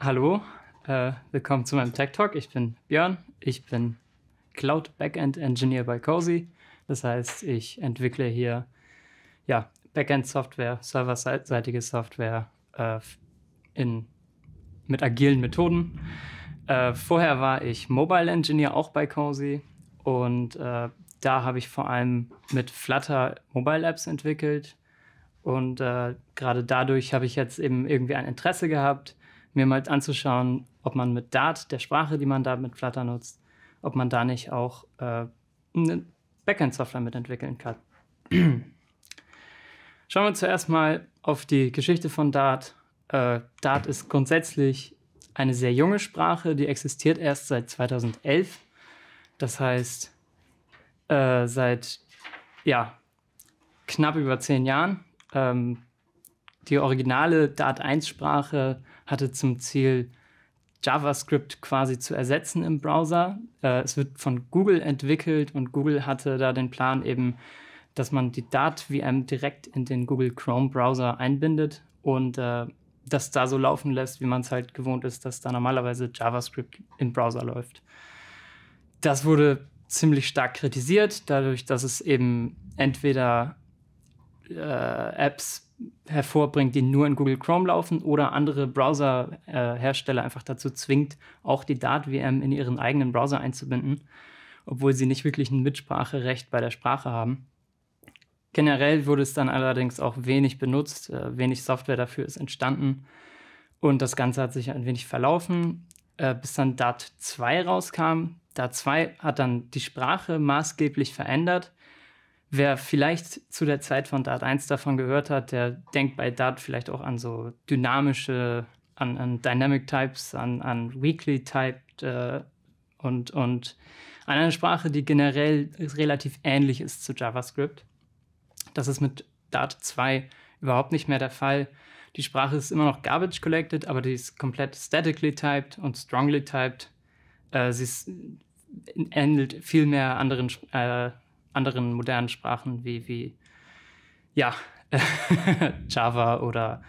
Hallo, äh, willkommen zu meinem Tech Talk. Ich bin Björn, ich bin Cloud Backend Engineer bei Cozy. Das heißt, ich entwickle hier ja, Backend-Software, serverseitige Software äh, in, mit agilen Methoden. Äh, vorher war ich Mobile Engineer auch bei Cozy und äh, da habe ich vor allem mit Flutter Mobile Apps entwickelt. Und äh, gerade dadurch habe ich jetzt eben irgendwie ein Interesse gehabt, mir mal anzuschauen, ob man mit Dart, der Sprache, die man da mit Flutter nutzt, ob man da nicht auch äh, eine Backend-Software mitentwickeln kann. Schauen wir zuerst mal auf die Geschichte von Dart. Äh, Dart ist grundsätzlich eine sehr junge Sprache, die existiert erst seit 2011. Das heißt, äh, seit ja, knapp über zehn Jahren. Ähm, die originale Dart 1-Sprache hatte zum Ziel, JavaScript quasi zu ersetzen im Browser. Äh, es wird von Google entwickelt und Google hatte da den Plan eben, dass man die Dart-VM direkt in den Google Chrome-Browser einbindet und äh, das da so laufen lässt, wie man es halt gewohnt ist, dass da normalerweise JavaScript im Browser läuft. Das wurde ziemlich stark kritisiert, dadurch, dass es eben entweder äh, Apps hervorbringt, die nur in Google Chrome laufen oder andere Browserhersteller äh, einfach dazu zwingt, auch die Dart-VM in ihren eigenen Browser einzubinden, obwohl sie nicht wirklich ein Mitspracherecht bei der Sprache haben. Generell wurde es dann allerdings auch wenig benutzt, äh, wenig Software dafür ist entstanden und das Ganze hat sich ein wenig verlaufen, äh, bis dann Dart 2 rauskam. Dart 2 hat dann die Sprache maßgeblich verändert Wer vielleicht zu der Zeit von Dart 1 davon gehört hat, der denkt bei Dart vielleicht auch an so dynamische, an, an Dynamic Types, an, an Weakly Typed äh, und, und an eine Sprache, die generell relativ ähnlich ist zu JavaScript. Das ist mit Dart 2 überhaupt nicht mehr der Fall. Die Sprache ist immer noch garbage collected, aber die ist komplett statically typed und strongly typed. Äh, sie ist, ähnelt viel mehr anderen äh, anderen modernen Sprachen wie, wie ja, Java oder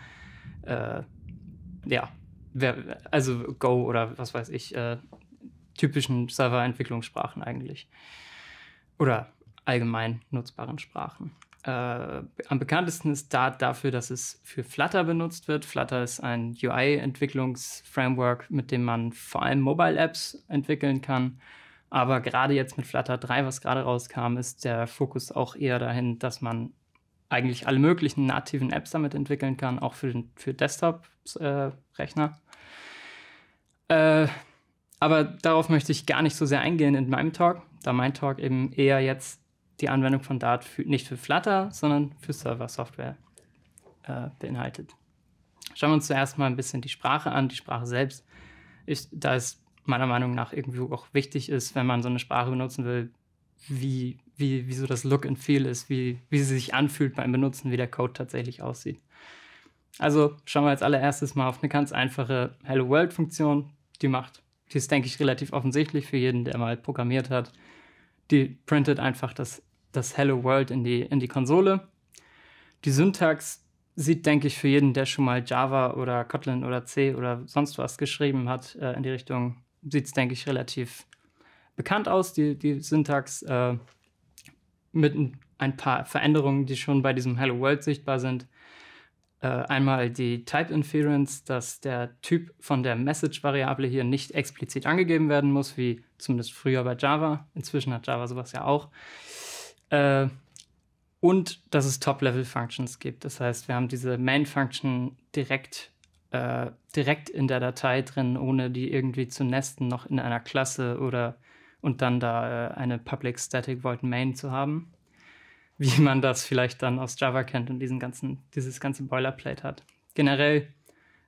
äh, ja, also Go oder was weiß ich, äh, typischen Serverentwicklungssprachen eigentlich. Oder allgemein nutzbaren Sprachen. Äh, am bekanntesten ist Dart dafür, dass es für Flutter benutzt wird. Flutter ist ein UI-Entwicklungsframework, mit dem man vor allem Mobile-Apps entwickeln kann. Aber gerade jetzt mit Flutter 3, was gerade rauskam, ist der Fokus auch eher dahin, dass man eigentlich alle möglichen nativen Apps damit entwickeln kann, auch für, für Desktop-Rechner. Äh, äh, aber darauf möchte ich gar nicht so sehr eingehen in meinem Talk, da mein Talk eben eher jetzt die Anwendung von Dart für, nicht für Flutter, sondern für Server-Software äh, beinhaltet. Schauen wir uns zuerst mal ein bisschen die Sprache an, die Sprache selbst. Ich, da ist meiner Meinung nach irgendwie auch wichtig ist, wenn man so eine Sprache benutzen will, wie, wie, wie so das Look and Feel ist, wie, wie sie sich anfühlt beim Benutzen, wie der Code tatsächlich aussieht. Also schauen wir als allererstes mal auf eine ganz einfache Hello World-Funktion, die macht. Die ist, denke ich, relativ offensichtlich für jeden, der mal programmiert hat. Die printet einfach das, das Hello World in die, in die Konsole. Die Syntax sieht, denke ich, für jeden, der schon mal Java oder Kotlin oder C oder sonst was geschrieben hat, äh, in die Richtung sieht es, denke ich, relativ bekannt aus, die, die Syntax. Äh, mit ein paar Veränderungen, die schon bei diesem Hello World sichtbar sind. Äh, einmal die Type Inference, dass der Typ von der Message-Variable hier nicht explizit angegeben werden muss, wie zumindest früher bei Java. Inzwischen hat Java sowas ja auch. Äh, und dass es Top-Level-Functions gibt. Das heißt, wir haben diese Main-Function direkt äh, direkt in der Datei drin, ohne die irgendwie zu nesten, noch in einer Klasse oder und dann da äh, eine Public Static Void Main zu haben, wie man das vielleicht dann aus Java kennt und diesen ganzen, dieses ganze Boilerplate hat. Generell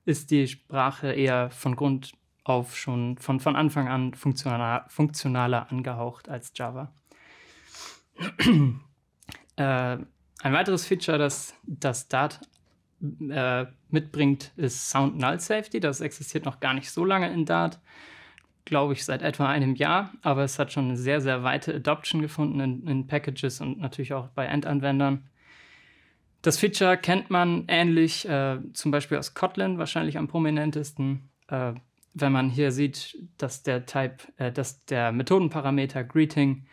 ist die Sprache eher von Grund auf schon von, von Anfang an funktional, funktionaler angehaucht als Java. äh, ein weiteres Feature, das das Dart äh, mitbringt, ist Sound Null Safety. Das existiert noch gar nicht so lange in Dart, glaube ich, seit etwa einem Jahr, aber es hat schon eine sehr, sehr weite Adoption gefunden in, in Packages und natürlich auch bei Endanwendern. Das Feature kennt man ähnlich äh, zum Beispiel aus Kotlin, wahrscheinlich am prominentesten. Äh, wenn man hier sieht, dass der Type, äh, dass der Methodenparameter Greeting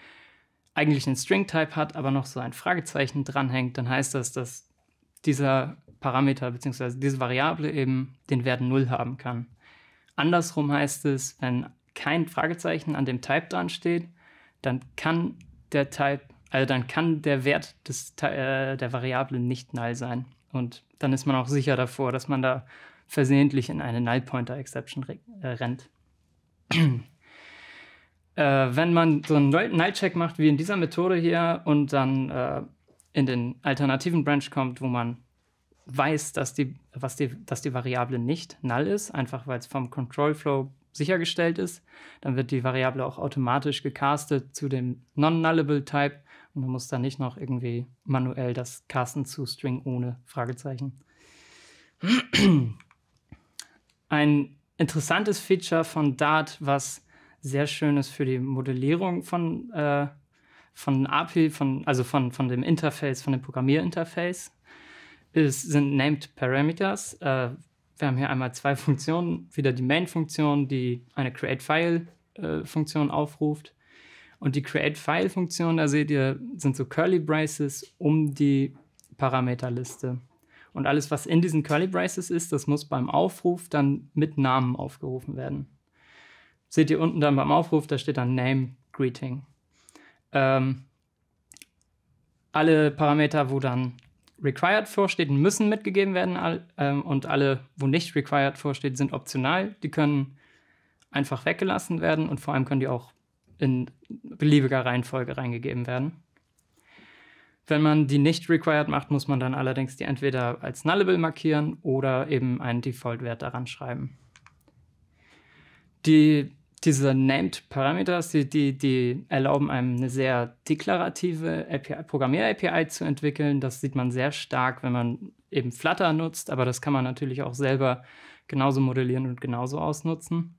eigentlich einen String-Type hat, aber noch so ein Fragezeichen dranhängt, dann heißt das, dass dieser Parameter bzw. diese Variable eben den Wert 0 haben kann. Andersrum heißt es, wenn kein Fragezeichen an dem Type dran steht, dann kann der Type, also dann kann der Wert des, äh, der Variable nicht null sein. Und dann ist man auch sicher davor, dass man da versehentlich in eine Null Pointer Exception äh, rennt. äh, wenn man so einen Null Check macht wie in dieser Methode hier und dann äh, in den alternativen Branch kommt, wo man weiß, dass die, was die, dass die Variable nicht null ist, einfach weil es vom Control Flow sichergestellt ist. Dann wird die Variable auch automatisch gecastet zu dem non-nullable Type und man muss da nicht noch irgendwie manuell das casten zu String ohne Fragezeichen. Ein interessantes Feature von Dart, was sehr schön ist für die Modellierung von, äh, von API, von, also von, von dem Interface, von dem Programmierinterface, ist, sind Named Parameters. Äh, wir haben hier einmal zwei Funktionen, wieder die Main-Funktion, die eine Create-File-Funktion äh, aufruft. Und die Create-File-Funktion, da seht ihr, sind so Curly Braces um die Parameterliste. Und alles, was in diesen Curly Braces ist, das muss beim Aufruf dann mit Namen aufgerufen werden. Seht ihr unten dann beim Aufruf, da steht dann Name Greeting. Ähm, alle Parameter, wo dann required vorsteht, müssen mitgegeben werden ähm, und alle, wo nicht required vorsteht, sind optional. Die können einfach weggelassen werden und vor allem können die auch in beliebiger Reihenfolge reingegeben werden. Wenn man die nicht required macht, muss man dann allerdings die entweder als nullable markieren oder eben einen Default-Wert daran schreiben. Die diese Named Parameters, die, die, die, erlauben einem eine sehr deklarative Programmier-API zu entwickeln. Das sieht man sehr stark, wenn man eben Flutter nutzt, aber das kann man natürlich auch selber genauso modellieren und genauso ausnutzen.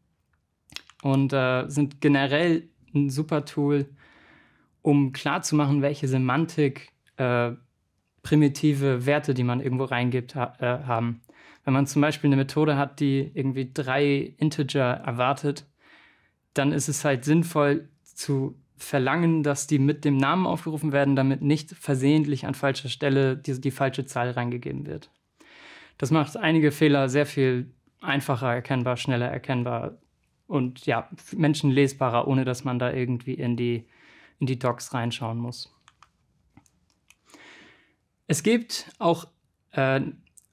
Und äh, sind generell ein super Tool, um klarzumachen, welche Semantik äh, primitive Werte, die man irgendwo reingibt, ha äh, haben. Wenn man zum Beispiel eine Methode hat, die irgendwie drei Integer erwartet, dann ist es halt sinnvoll zu verlangen, dass die mit dem Namen aufgerufen werden, damit nicht versehentlich an falscher Stelle die, die falsche Zahl reingegeben wird. Das macht einige Fehler sehr viel einfacher erkennbar, schneller erkennbar und ja, menschenlesbarer, ohne dass man da irgendwie in die, in die Docs reinschauen muss. Es gibt auch äh,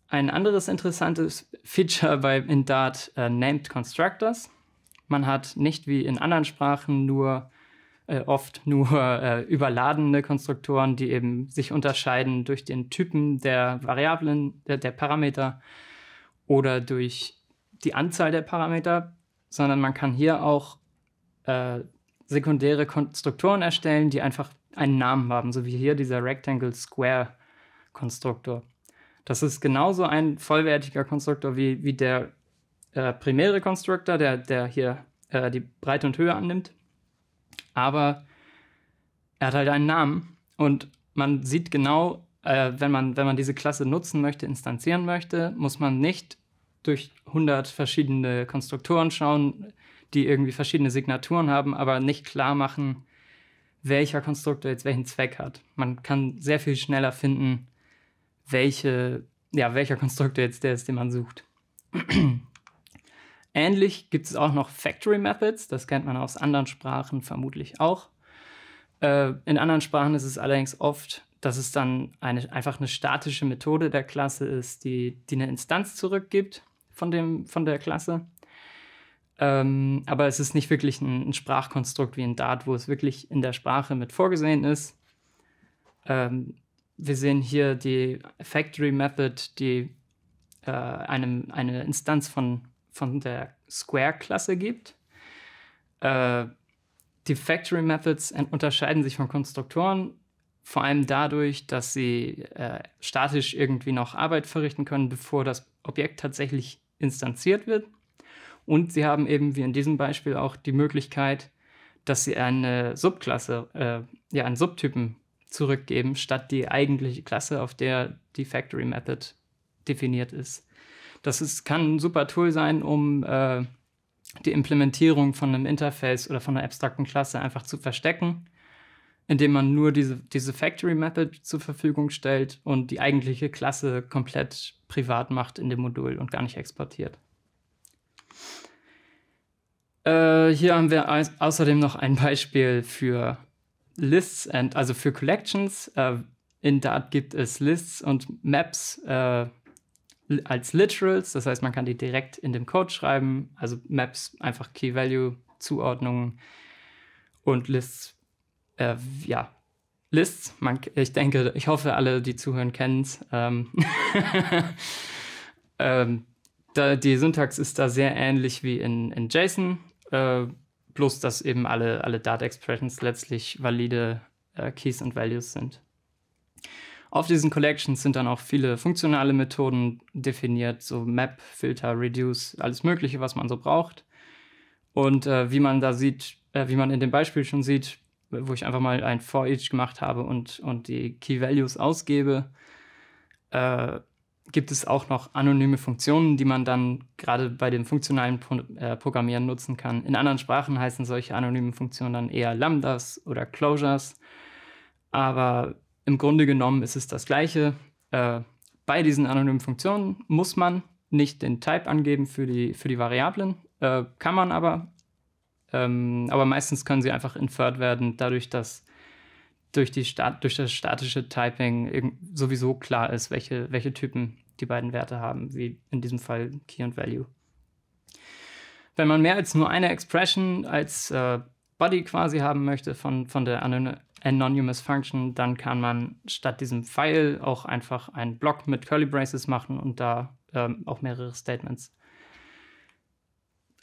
ein anderes interessantes Feature bei in Dart äh, Named Constructors. Man hat nicht wie in anderen Sprachen nur äh, oft nur äh, überladene Konstruktoren, die eben sich unterscheiden durch den Typen der Variablen, der, der Parameter oder durch die Anzahl der Parameter, sondern man kann hier auch äh, sekundäre Konstruktoren erstellen, die einfach einen Namen haben, so wie hier dieser Rectangle Square Konstruktor. Das ist genauso ein vollwertiger Konstruktor wie, wie der äh, primäre Constructor, der, der hier äh, die Breite und Höhe annimmt. Aber er hat halt einen Namen und man sieht genau, äh, wenn, man, wenn man diese Klasse nutzen möchte, instanzieren möchte, muss man nicht durch 100 verschiedene Konstruktoren schauen, die irgendwie verschiedene Signaturen haben, aber nicht klar machen, welcher Konstruktor jetzt welchen Zweck hat. Man kann sehr viel schneller finden, welche, ja, welcher Konstruktor jetzt der ist, den man sucht. Ähnlich gibt es auch noch Factory Methods, das kennt man aus anderen Sprachen vermutlich auch. Äh, in anderen Sprachen ist es allerdings oft, dass es dann eine, einfach eine statische Methode der Klasse ist, die, die eine Instanz zurückgibt von, dem, von der Klasse. Ähm, aber es ist nicht wirklich ein, ein, Sprachkonstrukt wie ein Dart, wo es wirklich in der Sprache mit vorgesehen ist. Ähm, wir sehen hier die Factory Method, die äh, einem, eine Instanz von von der Square-Klasse gibt. Äh, die Factory Methods unterscheiden sich von Konstruktoren vor allem dadurch, dass sie äh, statisch irgendwie noch Arbeit verrichten können, bevor das Objekt tatsächlich instanziert wird. Und sie haben eben, wie in diesem Beispiel, auch die Möglichkeit, dass sie eine Subklasse, äh, ja, einen Subtypen zurückgeben, statt die eigentliche Klasse, auf der die Factory Method definiert ist. Das ist, kann ein super Tool sein, um äh, die Implementierung von einem Interface oder von einer abstrakten Klasse einfach zu verstecken, indem man nur diese, diese Factory Method zur Verfügung stellt und die eigentliche Klasse komplett privat macht in dem Modul und gar nicht exportiert. Äh, hier haben wir außerdem noch ein Beispiel für Lists, and, also für Collections. Äh, in Dart gibt es Lists und Maps. Äh, als Literals, das heißt, man kann die direkt in dem Code schreiben, also Maps einfach Key Value Zuordnungen und Lists. Äh, ja, Lists. Man, ich denke, ich hoffe, alle, die zuhören, kennen es. Ähm ähm, die Syntax ist da sehr ähnlich wie in, in JSON, äh, bloß dass eben alle, alle Data Expressions letztlich valide äh, Keys und Values sind. Auf diesen Collections sind dann auch viele funktionale Methoden definiert, so Map, Filter, Reduce, alles Mögliche, was man so braucht. Und äh, wie man da sieht, äh, wie man in dem Beispiel schon sieht, wo ich einfach mal ein For Each gemacht habe und, und die Key Values ausgebe, äh, gibt es auch noch anonyme Funktionen, die man dann gerade bei dem funktionalen Pro äh, Programmieren nutzen kann. In anderen Sprachen heißen solche anonymen Funktionen dann eher Lambdas oder Closures. Aber im Grunde genommen ist es das Gleiche. Äh, bei diesen anonymen Funktionen muss man nicht den Type angeben für die, für die Variablen, äh, kann man aber. Ähm, aber meistens können sie einfach inferred werden, dadurch, dass durch, die durch das statische Typing sowieso klar ist, welche, welche Typen die beiden Werte haben, wie in diesem Fall Key und Value. Wenn man mehr als nur eine Expression als äh, Body quasi haben möchte von, von der Anonymous Function, dann kann man statt diesem Pfeil auch einfach einen Block mit Curly Braces machen und da ähm, auch mehrere Statements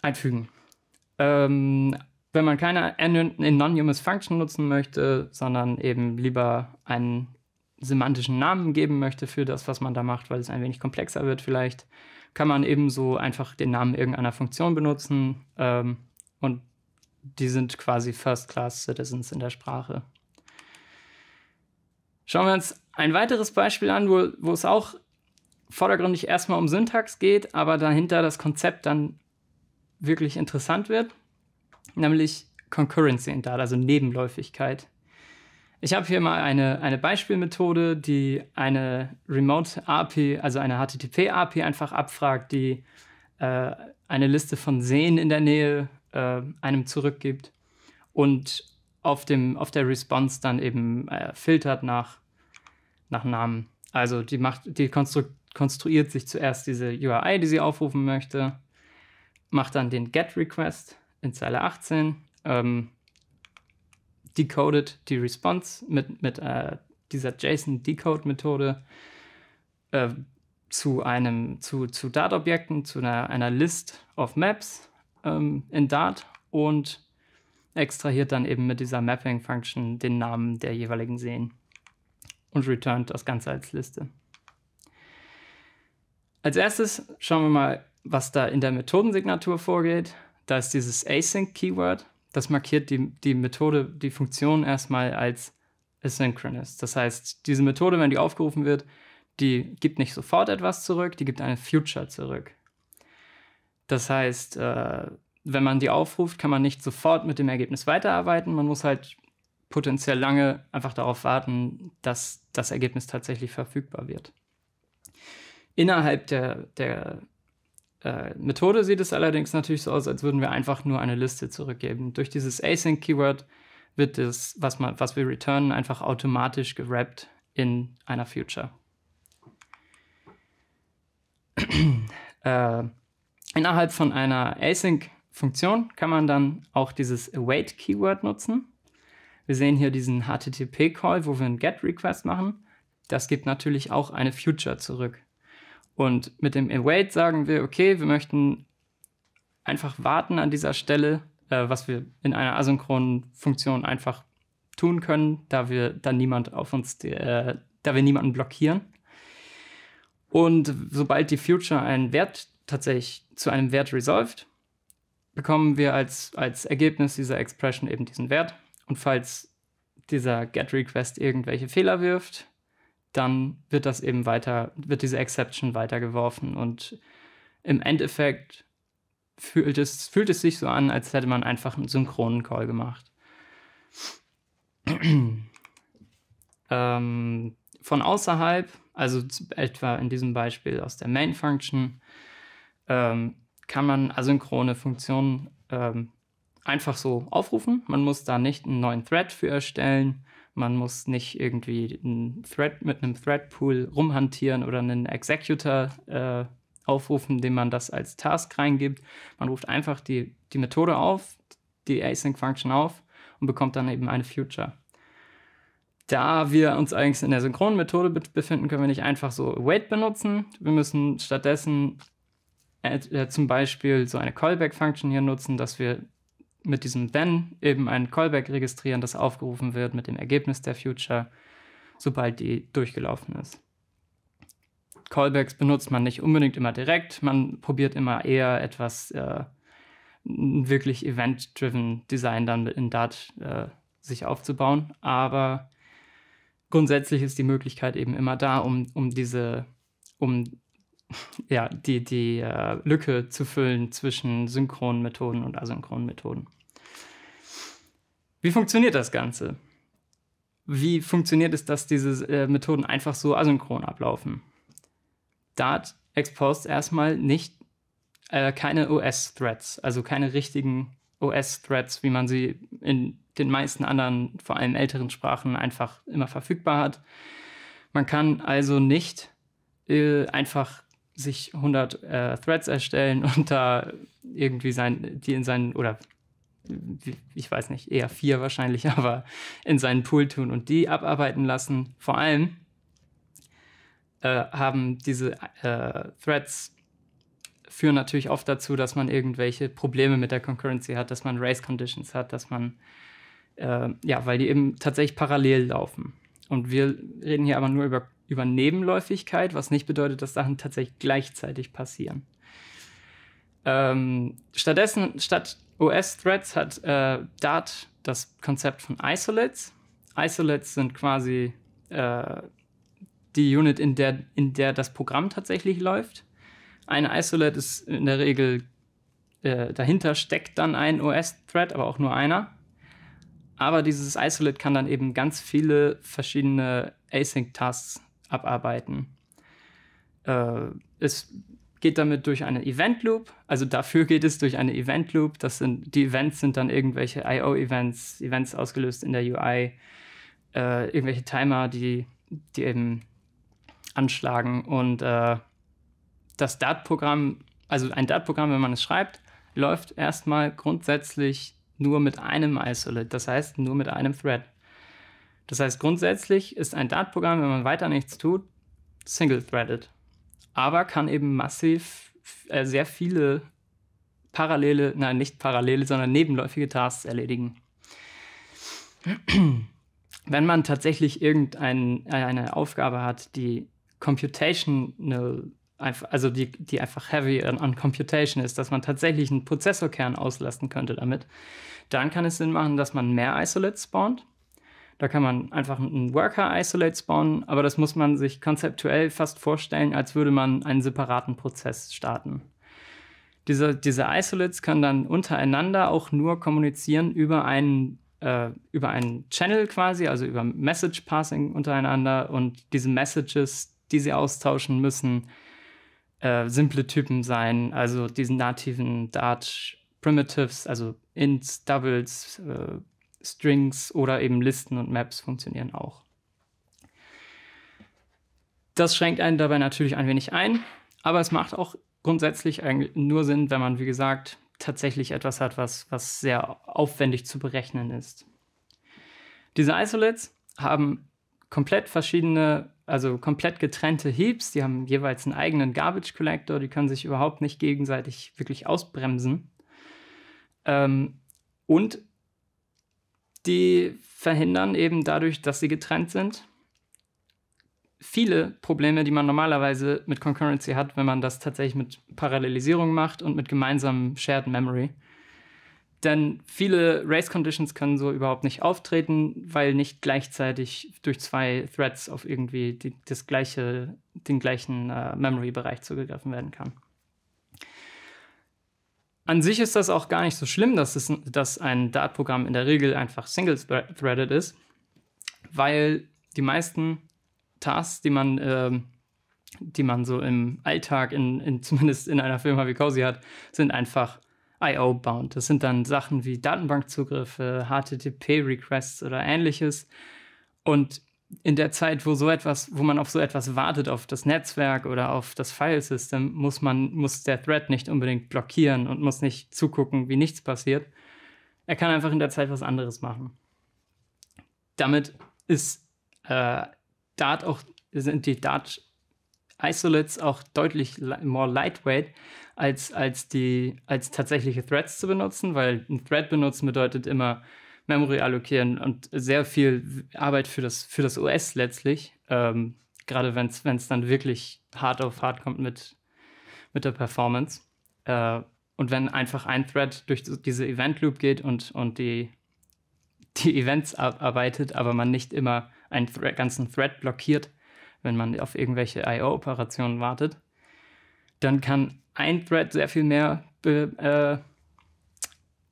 einfügen. Ähm, wenn man keine Anonymous Function nutzen möchte, sondern eben lieber einen semantischen Namen geben möchte für das, was man da macht, weil es ein wenig komplexer wird vielleicht, kann man ebenso einfach den Namen irgendeiner Funktion benutzen ähm, und die sind quasi First-Class-Citizens in der Sprache. Schauen wir uns ein weiteres Beispiel an, wo, wo es auch vordergründig erstmal um Syntax geht, aber dahinter das Konzept dann wirklich interessant wird, nämlich Concurrency in Data, also Nebenläufigkeit. Ich habe hier mal eine, eine Beispielmethode, die eine Remote API, also eine HTTP API einfach abfragt, die äh, eine Liste von Seen in der Nähe äh, einem zurückgibt und auf, dem, auf der Response dann eben äh, filtert nach, nach Namen. Also die, macht, die konstru konstruiert sich zuerst diese URI, die sie aufrufen möchte, macht dann den GET-Request in Zeile 18, ähm, decodet die Response mit, mit äh, dieser JSON-Decode-Methode äh, zu einem, zu, zu Data-Objekten, zu einer, einer List of Maps ähm, in Dart und extrahiert dann eben mit dieser Mapping-Function den Namen der jeweiligen Seen und returnt das Ganze als Liste. Als erstes schauen wir mal, was da in der Methodensignatur vorgeht. Da ist dieses Async-Keyword. Das markiert die, die Methode, die Funktion erstmal als asynchronous. Das heißt, diese Methode, wenn die aufgerufen wird, die gibt nicht sofort etwas zurück, die gibt eine Future zurück. Das heißt, äh, wenn man die aufruft, kann man nicht sofort mit dem Ergebnis weiterarbeiten. Man muss halt potenziell lange einfach darauf warten, dass das Ergebnis tatsächlich verfügbar wird. Innerhalb der, der äh, Methode sieht es allerdings natürlich so aus, als würden wir einfach nur eine Liste zurückgeben. Durch dieses Async-Keyword wird das, was, man, was wir returnen, einfach automatisch gewrappt in einer Future. äh, Innerhalb von einer Async-Funktion kann man dann auch dieses Await-Keyword nutzen. Wir sehen hier diesen HTTP-Call, wo wir einen GET-Request machen. Das gibt natürlich auch eine Future zurück. Und mit dem Await sagen wir, okay, wir möchten einfach warten an dieser Stelle, äh, was wir in einer asynchronen Funktion einfach tun können, da wir dann niemand auf uns, äh, da wir niemanden blockieren. Und sobald die Future einen Wert tatsächlich zu einem Wert resolved, bekommen wir als, als Ergebnis dieser Expression eben diesen Wert. Und falls dieser GET-Request irgendwelche Fehler wirft, dann wird das eben weiter, wird diese Exception weitergeworfen. Und im Endeffekt fühlt es, fühlt es sich so an, als hätte man einfach einen synchronen Call gemacht. ähm, von außerhalb, also etwa in diesem Beispiel aus der Main-Function, ähm, kann man asynchrone Funktionen ähm, einfach so aufrufen. Man muss da nicht einen neuen Thread für erstellen. Man muss nicht irgendwie einen Thread mit einem Thread-Pool rumhantieren oder einen Executor äh, aufrufen, dem man das als Task reingibt. Man ruft einfach die, die Methode auf, die Async-Function auf und bekommt dann eben eine Future. Da wir uns eigentlich in der synchronen Methode befinden, können wir nicht einfach so await benutzen. Wir müssen stattdessen äh, äh, zum Beispiel so eine Callback-Function hier nutzen, dass wir mit diesem then eben ein Callback registrieren, das aufgerufen wird mit dem Ergebnis der Future, sobald die durchgelaufen ist. Callbacks benutzt man nicht unbedingt immer direkt, man probiert immer eher etwas äh, wirklich event-driven Design dann in Dart äh, sich aufzubauen, aber grundsätzlich ist die Möglichkeit eben immer da, um, um diese, um ja, die, die äh, Lücke zu füllen zwischen synchronen Methoden und asynchronen Methoden. Wie funktioniert das Ganze? Wie funktioniert es, dass diese äh, Methoden einfach so asynchron ablaufen? Dart exposed erstmal nicht äh, keine OS-Threads, also keine richtigen OS-Threads, wie man sie in den meisten anderen, vor allem älteren Sprachen, einfach immer verfügbar hat. Man kann also nicht äh, einfach sich 100 äh, Threads erstellen und da irgendwie sein, die in seinen, oder äh, ich weiß nicht, eher vier wahrscheinlich, aber in seinen Pool tun und die abarbeiten lassen. Vor allem äh, haben diese äh, Threads führen natürlich oft dazu, dass man irgendwelche Probleme mit der Concurrency hat, dass man Race Conditions hat, dass man, äh, ja, weil die eben tatsächlich parallel laufen. Und wir reden hier aber nur über über Nebenläufigkeit, was nicht bedeutet, dass Sachen tatsächlich gleichzeitig passieren. Ähm, stattdessen, statt OS-Threads hat äh, Dart das Konzept von Isolates. Isolates sind quasi äh, die Unit, in der, in der das Programm tatsächlich läuft. Ein Isolate ist in der Regel, äh, dahinter steckt dann ein OS-Thread, aber auch nur einer. Aber dieses Isolate kann dann eben ganz viele verschiedene Async-Tasks abarbeiten. Äh, es geht damit durch eine Event Loop, also dafür geht es durch eine Event Loop. Das sind, die Events sind dann irgendwelche IO-Events, Events ausgelöst in der UI, äh, irgendwelche Timer, die, die eben anschlagen. Und äh, das Dart-Programm, also ein Dart-Programm, wenn man es schreibt, läuft erstmal grundsätzlich nur mit einem Isolate, das heißt nur mit einem Thread. Das heißt, grundsätzlich ist ein Dart-Programm, wenn man weiter nichts tut, single-threaded. Aber kann eben massiv äh, sehr viele parallele, nein, nicht parallele, sondern nebenläufige Tasks erledigen. Wenn man tatsächlich irgendeine äh, Aufgabe hat, die computational, also die, die einfach heavy on computation ist, dass man tatsächlich einen Prozessorkern auslasten könnte damit, dann kann es Sinn machen, dass man mehr Isolates spawnt da kann man einfach einen Worker-Isolate spawnen, aber das muss man sich konzeptuell fast vorstellen, als würde man einen separaten Prozess starten. Diese, diese Isolates können dann untereinander auch nur kommunizieren über einen, äh, über einen Channel quasi, also über Message Passing untereinander und diese Messages, die sie austauschen müssen, äh, simple Typen sein, also diesen nativen Dart Primitives, also Ints, Doubles, äh, Strings oder eben Listen und Maps funktionieren auch. Das schränkt einen dabei natürlich ein wenig ein, aber es macht auch grundsätzlich eigentlich nur Sinn, wenn man, wie gesagt, tatsächlich etwas hat, was, was sehr aufwendig zu berechnen ist. Diese Isolates haben komplett verschiedene, also komplett getrennte Heaps, die haben jeweils einen eigenen Garbage Collector, die können sich überhaupt nicht gegenseitig wirklich ausbremsen. Ähm, und die verhindern eben dadurch, dass sie getrennt sind, viele Probleme, die man normalerweise mit Concurrency hat, wenn man das tatsächlich mit Parallelisierung macht und mit gemeinsamen Shared Memory. Denn viele Race Conditions können so überhaupt nicht auftreten, weil nicht gleichzeitig durch zwei Threads auf irgendwie die, das gleiche, den gleichen äh, Memory-Bereich zugegriffen werden kann. An sich ist das auch gar nicht so schlimm, dass, es, dass ein Dart-Programm in der Regel einfach single-threaded ist, weil die meisten Tasks, die man, äh, die man so im Alltag, in, in, zumindest in einer Firma wie Cozy hat, sind einfach IO-bound. Das sind dann Sachen wie Datenbankzugriffe, HTTP-Requests oder ähnliches. Und in der Zeit, wo so etwas, wo man auf so etwas wartet, auf das Netzwerk oder auf das Filesystem, muss man, muss der Thread nicht unbedingt blockieren und muss nicht zugucken, wie nichts passiert. Er kann einfach in der Zeit was anderes machen. Damit ist äh, Dart auch, sind die Dart Isolates auch deutlich more lightweight als, als die, als tatsächliche Threads zu benutzen, weil ein Thread benutzen bedeutet immer, Memory allokieren und sehr viel Arbeit für das, für das OS letztlich. Ähm, Gerade wenn es dann wirklich hart auf hart kommt mit, mit der Performance. Äh, und wenn einfach ein Thread durch diese Event Loop geht und, und die, die Events arbeitet, aber man nicht immer einen Thread, ganzen Thread blockiert, wenn man auf irgendwelche IO-Operationen wartet, dann kann ein Thread sehr viel mehr be, äh,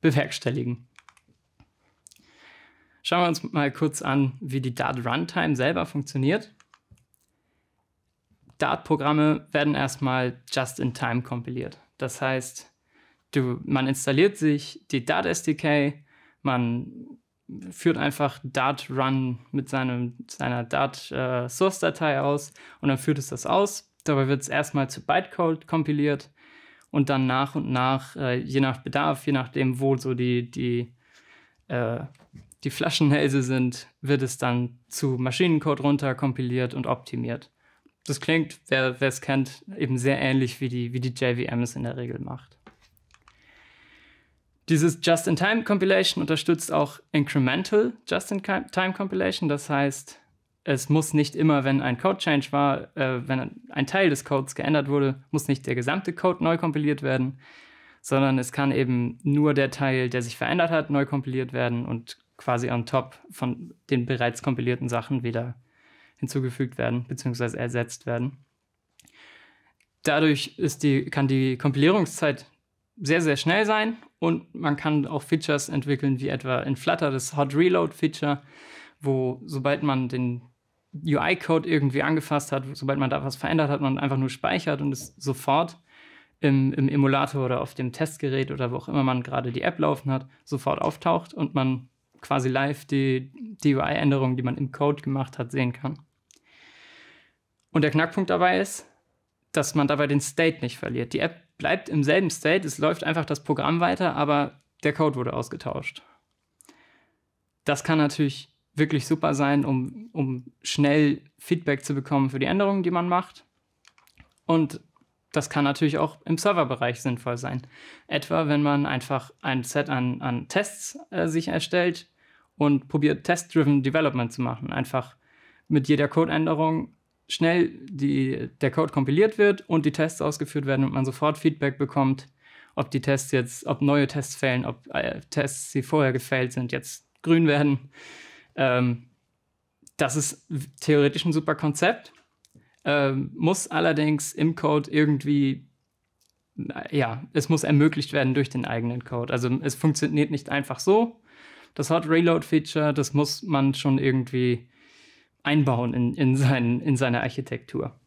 bewerkstelligen. Schauen wir uns mal kurz an, wie die Dart Runtime selber funktioniert. Dart-Programme werden erstmal just-in-time kompiliert. Das heißt, du, man installiert sich die Dart SDK, man führt einfach Dart Run mit seinem, seiner Dart äh, Source Datei aus und dann führt es das aus. Dabei wird es erstmal zu Bytecode kompiliert und dann nach und nach, äh, je nach Bedarf, je nachdem, wo so die, die äh, die Flaschenhälse sind, wird es dann zu Maschinencode runter kompiliert und optimiert. Das klingt, wer es kennt, eben sehr ähnlich wie die, wie die JVM es in der Regel macht. Dieses Just-in-Time-Compilation unterstützt auch Incremental Just-in-Time-Compilation. Das heißt, es muss nicht immer, wenn ein Code-Change war, äh, wenn ein Teil des Codes geändert wurde, muss nicht der gesamte Code neu kompiliert werden, sondern es kann eben nur der Teil, der sich verändert hat, neu kompiliert werden und quasi on top von den bereits kompilierten Sachen wieder hinzugefügt werden beziehungsweise ersetzt werden. Dadurch ist die, kann die Kompilierungszeit sehr, sehr schnell sein und man kann auch Features entwickeln, wie etwa in Flutter das Hot Reload Feature, wo sobald man den UI-Code irgendwie angefasst hat, sobald man da was verändert hat, man einfach nur speichert und es sofort im, im Emulator oder auf dem Testgerät oder wo auch immer man gerade die App laufen hat, sofort auftaucht und man quasi live die DUI-Änderungen, die man im Code gemacht hat, sehen kann. Und der Knackpunkt dabei ist, dass man dabei den State nicht verliert. Die App bleibt im selben State, es läuft einfach das Programm weiter, aber der Code wurde ausgetauscht. Das kann natürlich wirklich super sein, um, um schnell Feedback zu bekommen für die Änderungen, die man macht. Und das kann natürlich auch im Serverbereich sinnvoll sein. Etwa, wenn man einfach ein Set an, an Tests äh, sich erstellt, und probiert Test-Driven Development zu machen. Einfach mit jeder Codeänderung schnell die, der Code kompiliert wird und die Tests ausgeführt werden und man sofort Feedback bekommt, ob die Tests jetzt, ob neue Tests fällen, ob äh, Tests, die vorher gefällt sind, jetzt grün werden. Ähm, das ist theoretisch ein super Konzept, ähm, muss allerdings im Code irgendwie, äh, ja, es muss ermöglicht werden durch den eigenen Code. Also es funktioniert nicht einfach so, das Hot Reload Feature, das muss man schon irgendwie einbauen in, in, sein, in seine Architektur.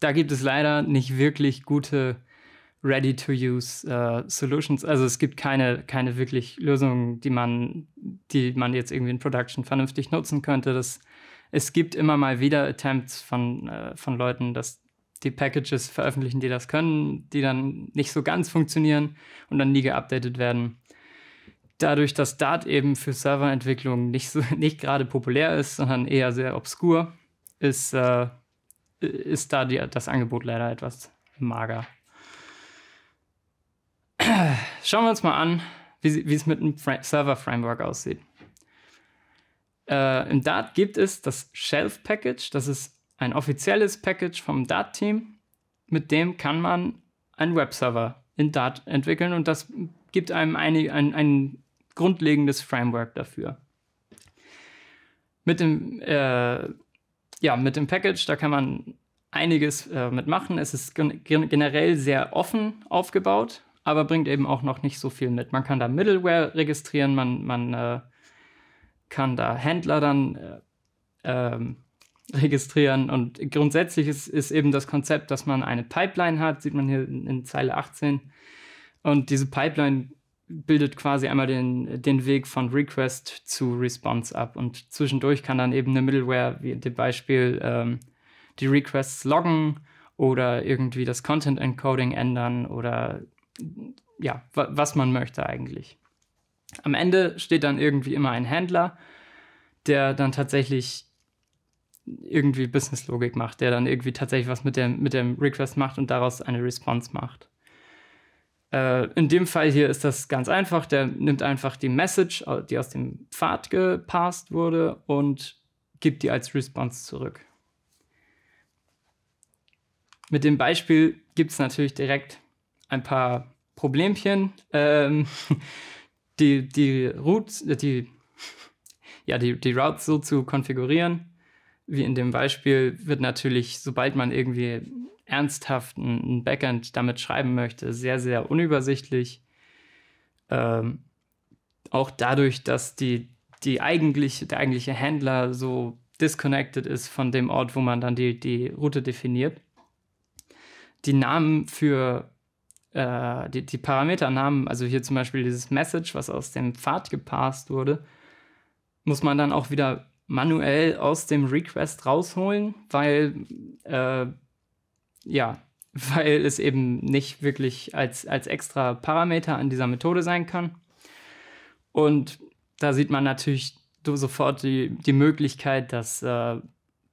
Da gibt es leider nicht wirklich gute Ready-to-Use äh, Solutions. Also es gibt keine, keine wirklich Lösungen, die man, die man jetzt irgendwie in Production vernünftig nutzen könnte. Das, es gibt immer mal wieder Attempts von, äh, von Leuten, dass die Packages veröffentlichen, die das können, die dann nicht so ganz funktionieren und dann nie geupdatet werden dadurch, dass Dart eben für Serverentwicklung nicht, so, nicht gerade populär ist, sondern eher sehr obskur, ist, äh, ist da die, das Angebot leider etwas mager. Schauen wir uns mal an, wie, es mit einem Server-Framework aussieht. Äh, Im Dart gibt es das Shelf Package, das ist ein offizielles Package vom Dart-Team. Mit dem kann man einen Webserver in Dart entwickeln und das gibt einem eine, ein, ein, grundlegendes Framework dafür. Mit dem, äh, ja, mit dem Package, da kann man einiges äh, mitmachen. Es ist gen generell sehr offen aufgebaut, aber bringt eben auch noch nicht so viel mit. Man kann da Middleware registrieren, man, man äh, kann da Händler dann äh, ähm, registrieren. Und grundsätzlich ist, ist eben das Konzept, dass man eine Pipeline hat, sieht man hier in Zeile 18. Und diese Pipeline bildet quasi einmal den, den Weg von Request zu Response ab. Und zwischendurch kann dann eben eine Middleware, wie dem Beispiel, ähm, die Requests loggen oder irgendwie das Content Encoding ändern oder ja, was man möchte eigentlich. Am Ende steht dann irgendwie immer ein Händler, der dann tatsächlich irgendwie Businesslogik macht, der dann irgendwie tatsächlich was mit, der, mit dem Request macht und daraus eine Response macht. Äh, in dem Fall hier ist das ganz einfach. Der nimmt einfach die Message, die aus dem Pfad gepasst wurde, und gibt die als Response zurück. Mit dem Beispiel gibt es natürlich direkt ein paar Problemchen. Ähm, die, die Routes, äh, die, ja, die, die Routes so zu konfigurieren, wie in dem Beispiel, wird natürlich, sobald man irgendwie ernsthaft ein Backend damit schreiben möchte, sehr, sehr unübersichtlich. Ähm, auch dadurch, dass die, die eigentlich, der eigentliche Händler so disconnected ist von dem Ort, wo man dann die, die Route definiert. Die Namen für äh, die, die Parameternamen, also hier zum Beispiel dieses Message, was aus dem Pfad gepasst wurde, muss man dann auch wieder manuell aus dem Request rausholen, weil äh, ja, weil es eben nicht wirklich als, als extra Parameter an dieser Methode sein kann. Und da sieht man natürlich sofort die, die Möglichkeit, dass, äh,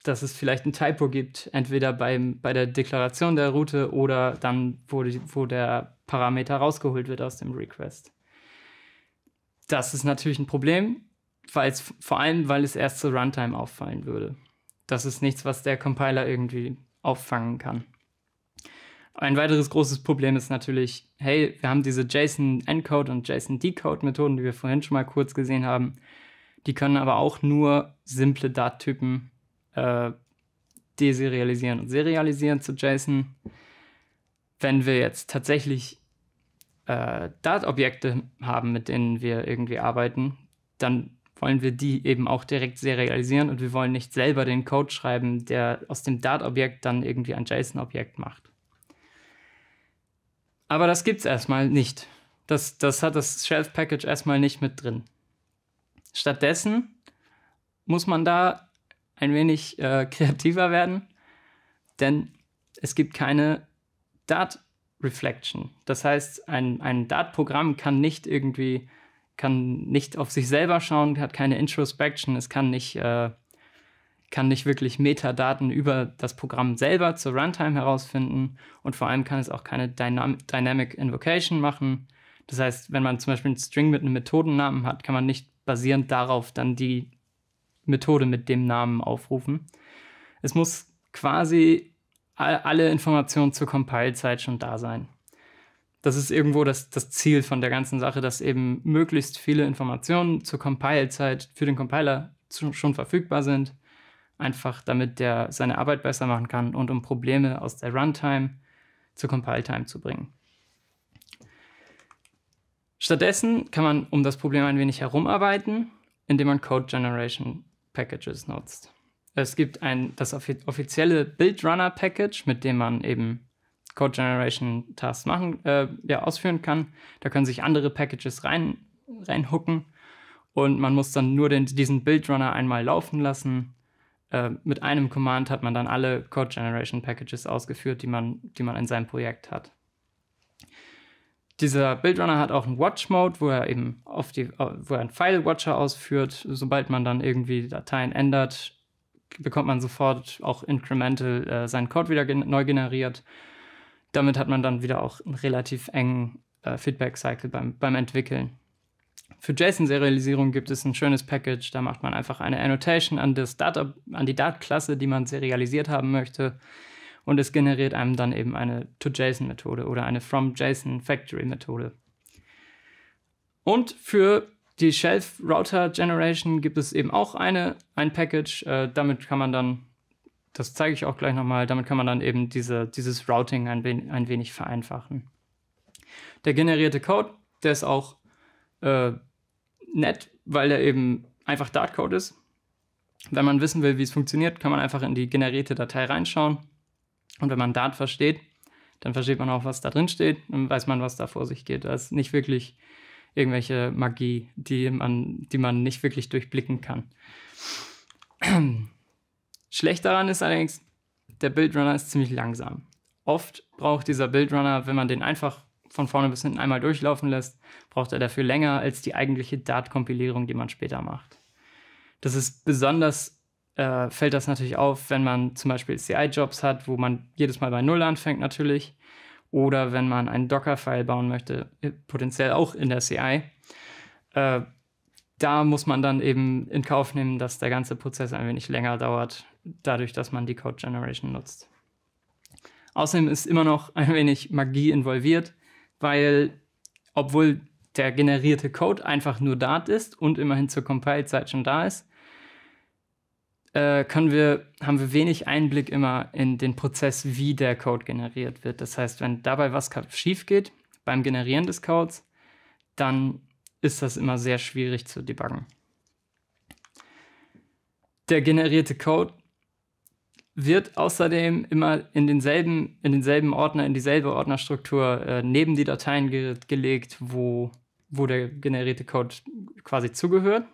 dass es vielleicht ein Typo gibt, entweder beim, bei der Deklaration der Route oder dann, wo, die, wo der Parameter rausgeholt wird aus dem Request. Das ist natürlich ein Problem, vor allem, weil es erst zur Runtime auffallen würde. Das ist nichts, was der Compiler irgendwie auffangen kann. Ein weiteres großes Problem ist natürlich, hey, wir haben diese JSON-Encode und JSON-Decode-Methoden, die wir vorhin schon mal kurz gesehen haben. Die können aber auch nur simple Datentypen äh, deserialisieren und serialisieren zu JSON. Wenn wir jetzt tatsächlich äh, Dart-Objekte haben, mit denen wir irgendwie arbeiten, dann wollen wir die eben auch direkt serialisieren und wir wollen nicht selber den Code schreiben, der aus dem Dart-Objekt dann irgendwie ein JSON-Objekt macht. Aber das gibt es erstmal nicht. Das, das hat das Shelf Package erstmal nicht mit drin. Stattdessen muss man da ein wenig äh, kreativer werden, denn es gibt keine Dart Reflection. Das heißt, ein, ein Dart-Programm kann nicht irgendwie, kann nicht auf sich selber schauen, hat keine Introspection, es kann nicht äh, kann nicht wirklich Metadaten über das Programm selber zur Runtime herausfinden und vor allem kann es auch keine Dynam Dynamic Invocation machen. Das heißt, wenn man zum Beispiel einen String mit einem Methodennamen hat, kann man nicht basierend darauf dann die Methode mit dem Namen aufrufen. Es muss quasi alle Informationen zur Compile-Zeit schon da sein. Das ist irgendwo das, das Ziel von der ganzen Sache, dass eben möglichst viele Informationen zur Compile-Zeit für den Compiler zu, schon verfügbar sind einfach damit der seine Arbeit besser machen kann und um Probleme aus der Runtime zur Compile-Time zu bringen. Stattdessen kann man um das Problem ein wenig herumarbeiten, indem man Code Generation Packages nutzt. Es gibt ein, das offizielle Build Runner Package, mit dem man eben Code Generation Tasks machen, äh, ja, ausführen kann. Da können sich andere Packages rein, reinhucken und man muss dann nur den, diesen Build Runner einmal laufen lassen äh, mit einem Command hat man dann alle Code Generation Packages ausgeführt, die man, die man in seinem Projekt hat. Dieser Buildrunner hat auch einen Watch-Mode, wo er eben auf die, wo er einen File-Watcher ausführt. Sobald man dann irgendwie Dateien ändert, bekommt man sofort auch incremental äh, seinen Code wieder gen neu generiert. Damit hat man dann wieder auch einen relativ engen äh, Feedback-Cycle beim, beim Entwickeln. Für JSON-Serialisierung gibt es ein schönes Package, da macht man einfach eine Annotation an, das Data, an die Dart-Klasse, die man serialisiert haben möchte. Und es generiert einem dann eben eine To-JSON-Methode oder eine From-JSON-Factory-Methode. Und für die Shelf Router Generation gibt es eben auch eine, ein Package. Äh, damit kann man dann, das zeige ich auch gleich nochmal, damit kann man dann eben diese, dieses Routing ein, wen, ein wenig vereinfachen. Der generierte Code, der ist auch äh, nett, weil er eben einfach Dartcode ist. Wenn man wissen will, wie es funktioniert, kann man einfach in die generierte Datei reinschauen. Und wenn man Dart versteht, dann versteht man auch, was da drin steht. Dann weiß man, was da vor sich geht. Da ist nicht wirklich irgendwelche Magie, die man, die man nicht wirklich durchblicken kann. Schlecht daran ist allerdings, der Buildrunner ist ziemlich langsam. Oft braucht dieser Buildrunner, wenn man den einfach von vorne bis hinten einmal durchlaufen lässt, braucht er dafür länger als die eigentliche Dart-Kompilierung, die man später macht. Das ist besonders, äh, fällt das natürlich auf, wenn man zum Beispiel CI-Jobs hat, wo man jedes Mal bei Null anfängt natürlich, oder wenn man einen Docker-File bauen möchte, äh, potenziell auch in der CI. Äh, da muss man dann eben in Kauf nehmen, dass der ganze Prozess ein wenig länger dauert, dadurch, dass man die Code Generation nutzt. Außerdem ist immer noch ein wenig Magie involviert weil obwohl der generierte Code einfach nur Dart ist und immerhin zur Compile-Zeit schon da ist, äh, können wir, haben wir wenig Einblick immer in den Prozess, wie der Code generiert wird. Das heißt, wenn dabei was schief geht beim Generieren des Codes, dann ist das immer sehr schwierig zu debuggen. Der generierte Code wird außerdem immer in denselben, in denselben Ordner, in dieselbe Ordnerstruktur äh, neben die Dateien ge gelegt, wo, wo der generierte Code quasi zugehört.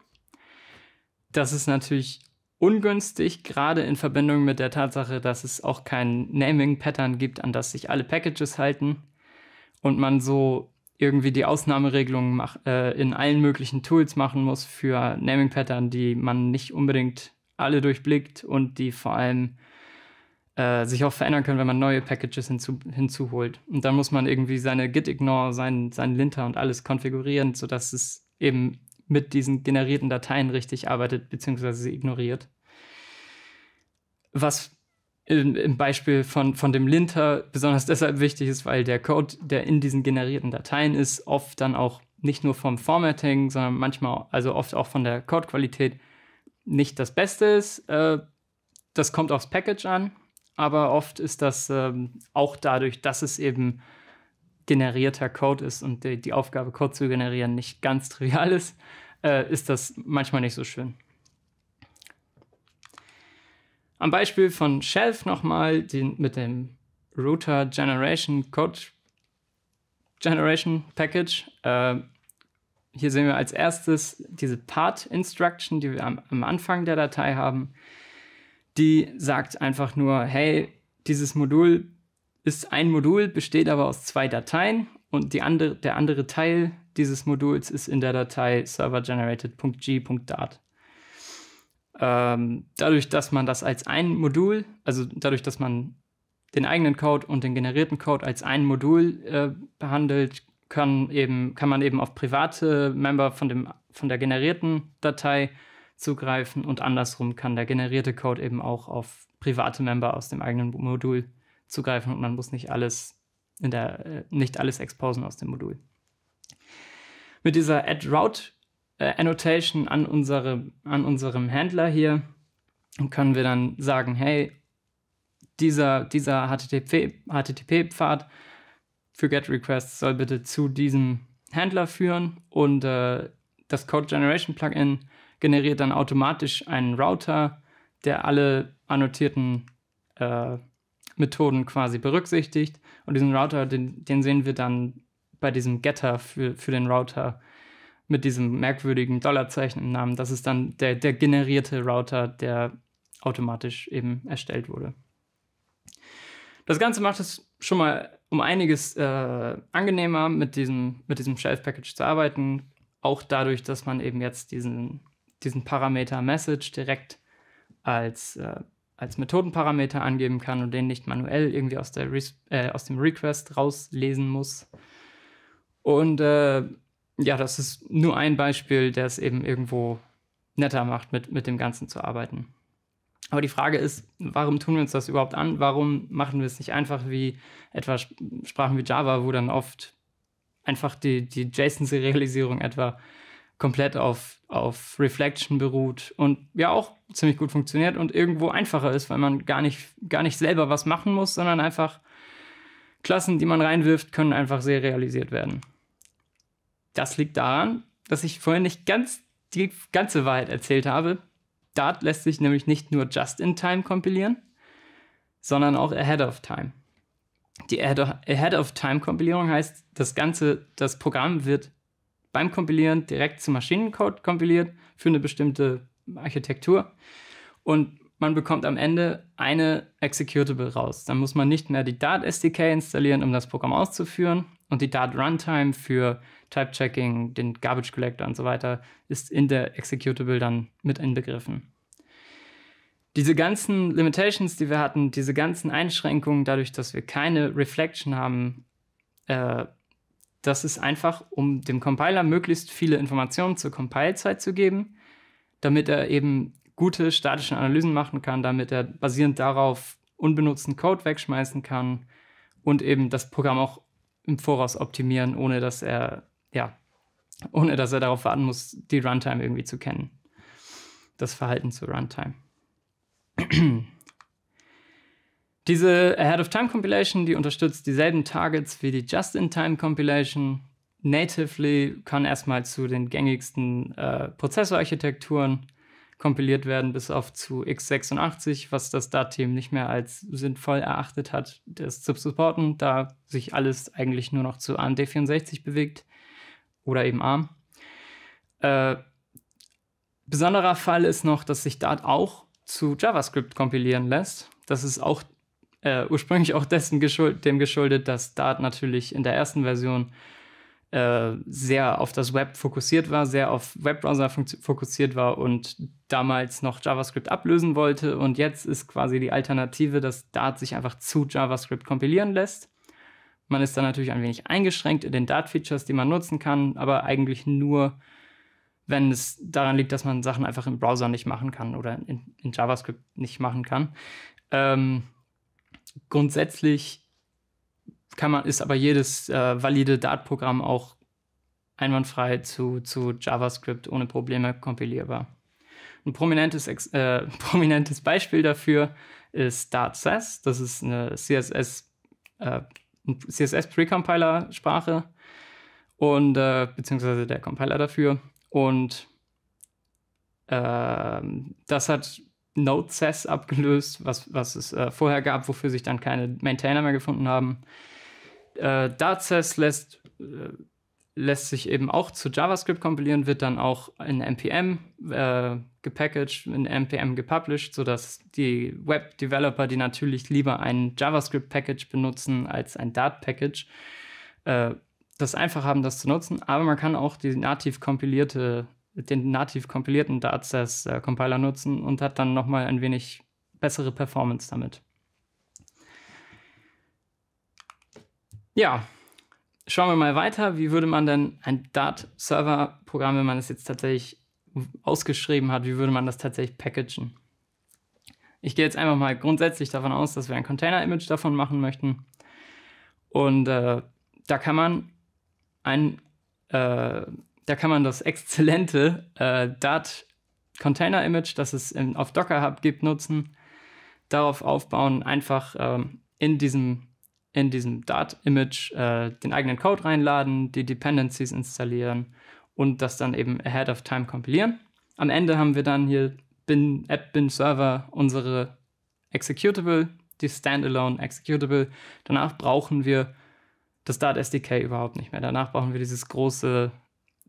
Das ist natürlich ungünstig, gerade in Verbindung mit der Tatsache, dass es auch kein Naming-Pattern gibt, an das sich alle Packages halten und man so irgendwie die Ausnahmeregelungen äh, in allen möglichen Tools machen muss für Naming-Pattern, die man nicht unbedingt alle durchblickt und die vor allem äh, sich auch verändern können, wenn man neue Packages hinzu, hinzuholt. Und dann muss man irgendwie seine Git-Ignore, seinen sein Linter und alles konfigurieren, sodass es eben mit diesen generierten Dateien richtig arbeitet, beziehungsweise sie ignoriert. Was im, Beispiel von, von dem Linter besonders deshalb wichtig ist, weil der Code, der in diesen generierten Dateien ist, oft dann auch nicht nur vom Formatting, sondern manchmal, also oft auch von der Codequalität nicht das Beste ist. Äh, das kommt aufs Package an aber oft ist das ähm, auch dadurch, dass es eben generierter Code ist und die, die Aufgabe, Code zu generieren, nicht ganz trivial ist, äh, ist das manchmal nicht so schön. Am Beispiel von Shelf nochmal den, mit dem Router Generation Code Generation Package. Äh, hier sehen wir als erstes diese Part Instruction, die wir am, am Anfang der Datei haben die sagt einfach nur, hey, dieses Modul ist ein Modul, besteht aber aus zwei Dateien und die andere, der andere Teil dieses Moduls ist in der Datei servergenerated.g.dart. Ähm, dadurch, dass man das als ein Modul, also dadurch, dass man den eigenen Code und den generierten Code als ein Modul äh, behandelt, kann, eben, kann man eben auf private Member von, dem, von der generierten Datei zugreifen und andersrum kann der generierte Code eben auch auf private Member aus dem eigenen Modul zugreifen und man muss nicht alles in der äh, nicht alles exposen aus dem Modul. Mit dieser add route äh, Annotation an unsere an unserem Handler hier können wir dann sagen, hey, dieser dieser HTTP HTTP Pfad für GET Requests soll bitte zu diesem Handler führen und äh, das Code Generation Plugin generiert dann automatisch einen Router, der alle annotierten äh, Methoden quasi berücksichtigt. Und diesen Router, den, den, sehen wir dann bei diesem Getter für, für den Router mit diesem merkwürdigen Dollarzeichen im Namen. Das ist dann der, der generierte Router, der automatisch eben erstellt wurde. Das Ganze macht es schon mal um einiges äh, angenehmer, mit diesem, mit diesem Shelf-Package zu arbeiten. Auch dadurch, dass man eben jetzt diesen diesen Parameter Message direkt als, äh, als Methodenparameter angeben kann und den nicht manuell irgendwie aus, der Re äh, aus dem Request rauslesen muss. Und äh, ja, das ist nur ein Beispiel, der es eben irgendwo netter macht, mit, mit dem Ganzen zu arbeiten. Aber die Frage ist, warum tun wir uns das überhaupt an? Warum machen wir es nicht einfach wie etwa Sprachen wie Java, wo dann oft einfach die, die JSON-Serialisierung etwa komplett auf, auf Reflection beruht und ja auch ziemlich gut funktioniert und irgendwo einfacher ist, weil man gar nicht, gar nicht selber was machen muss, sondern einfach Klassen, die man reinwirft, können einfach sehr realisiert werden. Das liegt daran, dass ich vorhin nicht ganz die ganze Wahrheit erzählt habe. Dart lässt sich nämlich nicht nur just in time kompilieren, sondern auch ahead of time. Die ahead of time Kompilierung heißt, das ganze, das Programm wird beim Kompilieren direkt zum Maschinencode kompiliert für eine bestimmte Architektur. Und man bekommt am Ende eine Executable raus. Dann muss man nicht mehr die Dart-SDK installieren, um das Programm auszuführen. Und die Dart-Runtime für Type-Checking, den Garbage Collector und so weiter ist in der Executable dann mit inbegriffen. Diese ganzen Limitations, die wir hatten, diese ganzen Einschränkungen, dadurch, dass wir keine Reflection haben, äh, das ist einfach, um dem Compiler möglichst viele Informationen zur Compile-Zeit zu geben, damit er eben gute statische Analysen machen kann, damit er basierend darauf unbenutzten Code wegschmeißen kann und eben das Programm auch im Voraus optimieren, ohne dass er, ja, ohne dass er darauf warten muss, die Runtime irgendwie zu kennen. Das Verhalten zur Runtime. Diese Ahead of Time Compilation, die unterstützt dieselben Targets wie die Just-in-Time Compilation. Natively kann erstmal zu den gängigsten äh, Prozessorarchitekturen kompiliert werden, bis auf zu x86, was das DAT-Team nicht mehr als sinnvoll erachtet hat, das zu supporten, da sich alles eigentlich nur noch zu AMD64 bewegt oder eben ARM. Äh, besonderer Fall ist noch, dass sich Dart auch zu JavaScript kompilieren lässt. Das ist auch äh, ursprünglich auch dessen geschuld, dem geschuldet, dass Dart natürlich in der ersten Version äh, sehr auf das Web fokussiert war, sehr auf Webbrowser fokussiert war und damals noch JavaScript ablösen wollte. Und jetzt ist quasi die Alternative, dass Dart sich einfach zu JavaScript kompilieren lässt. Man ist dann natürlich ein wenig eingeschränkt in den Dart-Features, die man nutzen kann, aber eigentlich nur, wenn es daran liegt, dass man Sachen einfach im Browser nicht machen kann oder in, in JavaScript nicht machen kann. Ähm, grundsätzlich kann man, ist aber jedes äh, valide Dart-Programm auch einwandfrei zu, zu JavaScript ohne Probleme kompilierbar. Ein prominentes, äh, prominentes Beispiel dafür ist Dart.Sass. Das ist eine CSS, äh, CSS Precompiler-Sprache und äh, beziehungsweise der Compiler dafür. Und ähm, das hat Node.js abgelöst, was, was es äh, vorher gab, wofür sich dann keine Maintainer mehr gefunden haben. Äh, Dart.js lässt, äh, lässt sich eben auch zu JavaScript kompilieren, wird dann auch in NPM äh, gepackaged, in NPM gepublished, sodass die Web-Developer, die natürlich lieber ein JavaScript-Package benutzen als ein Dart-Package, äh, das einfach haben, das zu nutzen. Aber man kann auch die nativ kompilierte den nativ kompilierten Dataccess äh, Compiler nutzen und hat dann nochmal ein wenig bessere Performance damit. Ja, schauen wir mal weiter. Wie würde man denn ein Dart-Server-Programm, wenn man es jetzt tatsächlich ausgeschrieben hat, wie würde man das tatsächlich packagen? Ich gehe jetzt einfach mal grundsätzlich davon aus, dass wir ein Container-Image davon machen möchten. Und äh, da kann man ein äh, da kann man das exzellente äh, Dart Container Image, das es in, auf Docker Hub gibt, nutzen, darauf aufbauen, einfach ähm, in diesem in diesem Dart Image äh, den eigenen Code reinladen, die Dependencies installieren und das dann eben ahead of time kompilieren. Am Ende haben wir dann hier bin App bin Server unsere Executable, die Standalone Executable. Danach brauchen wir das Dart SDK überhaupt nicht mehr. Danach brauchen wir dieses große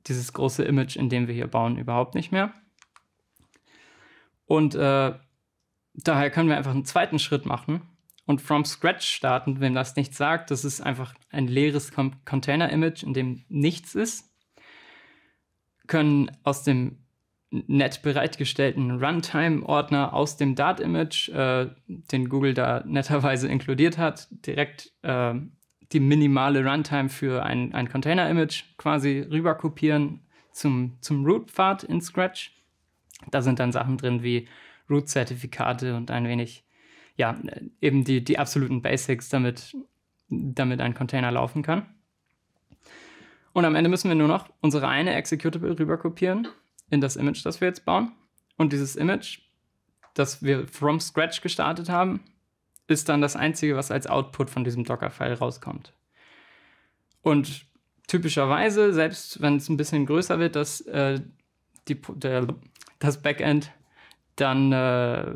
dieses große Image, in dem wir hier bauen, überhaupt nicht mehr. Und äh, daher können wir einfach einen zweiten Schritt machen und from scratch starten, wenn das nichts sagt. Das ist einfach ein leeres Container-Image, in dem nichts ist. Können aus dem nett bereitgestellten Runtime-Ordner aus dem Dart-Image, äh, den Google da netterweise inkludiert hat, direkt äh, die minimale Runtime für ein, ein Container-Image quasi rüberkopieren zum, zum Root-Pfad in Scratch. Da sind dann Sachen drin wie Root-Zertifikate und ein wenig, ja, eben die, die absoluten Basics, damit, damit ein Container laufen kann. Und am Ende müssen wir nur noch unsere eine Executable rüberkopieren in das Image, das wir jetzt bauen. Und dieses Image, das wir from scratch gestartet haben, ist dann das Einzige, was als Output von diesem Docker-File rauskommt. Und typischerweise, selbst wenn es ein bisschen größer wird, dass äh, die, der, das Backend, dann äh,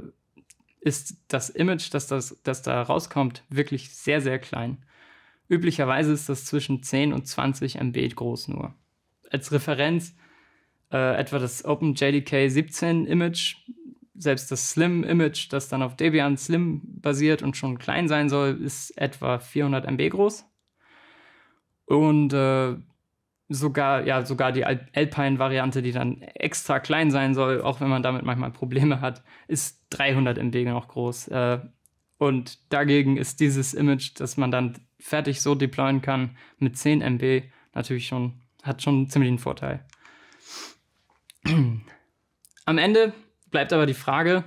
ist das Image, das, das, das da rauskommt, wirklich sehr, sehr klein. Üblicherweise ist das zwischen 10 und 20 MB groß nur. Als Referenz äh, etwa das OpenJDK 17 Image selbst das Slim-Image, das dann auf Debian Slim basiert und schon klein sein soll, ist etwa 400 MB groß. Und äh, sogar, ja, sogar die Alpine-Variante, die dann extra klein sein soll, auch wenn man damit manchmal Probleme hat, ist 300 MB noch groß. Äh, und dagegen ist dieses Image, das man dann fertig so deployen kann, mit 10 MB natürlich schon, hat schon ziemlich einen Vorteil. Am Ende bleibt aber die Frage,